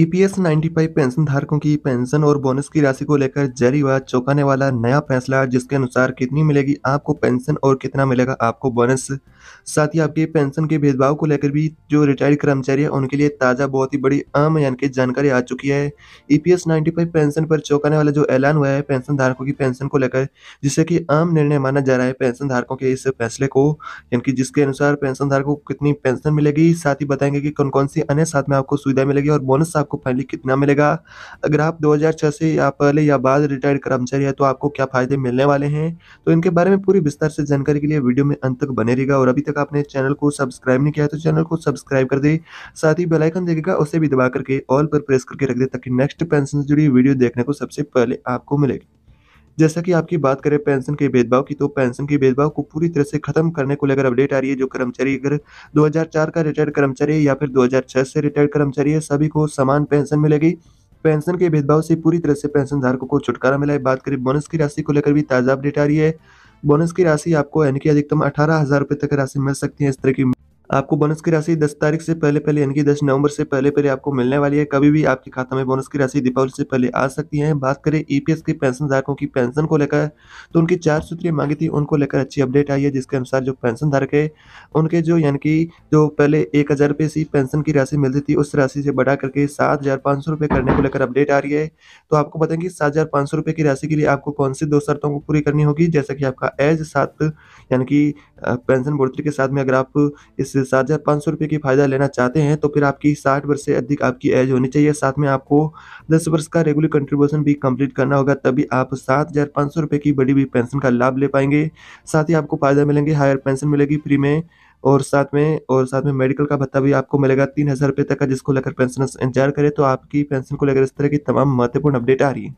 EPS e 95 pension धारकों की pension और बोनस की राशि को लेकर जारी हुआ चौंकाने वाला नया फैसला जिसके अनुसार कितनी मिलेगी आपको पेंशन और कितना मिलेगा आपको बोनस साथ ही आपके पेंशन के भेदभाव को लेकर भी जो रिटायर्ड कर्मचारी है उनके लिए ताज़ा बहुत ही बड़ी अहम यानी कि जानकारी आ चुकी है ईपीएस e 95 पेंशन पर चौंकाने वाला जो ऐलान हुआ है पेंशन धारकों की पेंशन को लेकर जिसे कि आम निर्णय माना जा रहा है पेंशन धारकों के इस फैसले को यानी कि जिसके अनुसार पेंशन धारकों को कितनी पेंशन मिलेगी साथ ही बताएंगे कि कौन कौन सी अन्य साथ में आपको सुविधा मिलेगी और बोनस आपको आपको फाइनली कितना मिलेगा अगर आप 2006 से या पहले या बाद रिटायर्ड कर्मचारी है तो आपको क्या फायदे मिलने वाले हैं तो इनके बारे में पूरी विस्तार से जानकारी के लिए वीडियो में अंत तक बने रहेगा और अभी तक आपने चैनल को सब्सक्राइब नहीं किया है तो चैनल को सब्सक्राइब कर दे साथ ही बेलाइकन देखेगा उसे भी दबा करके ऑल पर प्रेस करके रख दे ताकि नेक्स्ट पेंशन जुड़ी वीडियो देखने को सबसे पहले आपको मिलेगी जैसा कि आपकी बात करें पेंशन के भेदभाव की तो पेंशन के भेदभाव को पूरी तरह से खत्म करने को लेकर अपडेट आ रही है जो कर्मचारी अगर 2004 का रिटायर्ड कर्मचारी है या फिर 2006 से रिटायर्ड कर्मचारी है सभी को समान पेंशन मिलेगी पेंशन के भेदभाव से पूरी तरह से पेंशन धारकों को छुटकारा मिला है बात करें बोनस की राशि को लेकर भी ताज़ा अपडेट आ रही है बोनस की राशि आपको यानी कि अधिकतम अठारह हज़ार रुपए तक राशि मिल सकती है इस तरह की आपको बोनस की राशि दस तारीख से पहले पहले यानी कि दस नवंबर से पहले पहले आपको मिलने वाली है कभी भी आपके खाता में बोनस की राशि दीपावली से पहले आ सकती है बात करें ईपीएस e के पेंशन धारकों की पेंशन को लेकर तो उनकी चार सूत्रीय मांगी थी उनको लेकर अच्छी अपडेट आई है जिसके अनुसार जो पेंशन धारक है उनके जो यानी कि जो पहले एक हज़ार रुपये सी पेंशन की राशि मिलती थी उस राशि से बढ़ा करके सात हज़ार पाँच सौ रुपये करने को लेकर अपडेट आ रही है तो आपको बताएंगे सात हज़ार पाँच सौ रुपये की राशि के लिए आपको कौन सी दो शर्तों को पूरी करनी होगी जैसा कि आपका एज सात यानी कि पेंशन बढ़ोतरी के साथ में अगर आप इस से सात हज़ार पाँच सौ रुपये की फ़ायदा लेना चाहते हैं तो फिर आपकी साठ वर्ष से अधिक आपकी एज होनी चाहिए साथ में आपको दस वर्ष का रेगुलर कंट्रीब्यूशन भी कंप्लीट करना होगा तभी आप सात हज़ार पाँच सौ रुपये की बड़ी भी पेंशन का लाभ ले पाएंगे साथ ही आपको फ़ायदा मिलेंगे हायर पेंशन मिलेगी फ्री में और साथ में और साथ में मेडिकल का भत्ता भी आपको मिलेगा तीन हज़ार रुपये तक का जिसको लेकर पेंशनर्स इंतजार करें तो आपकी पेंशन को लेकर इस तरह की तमाम महत्वपूर्ण अपडेट आ रही है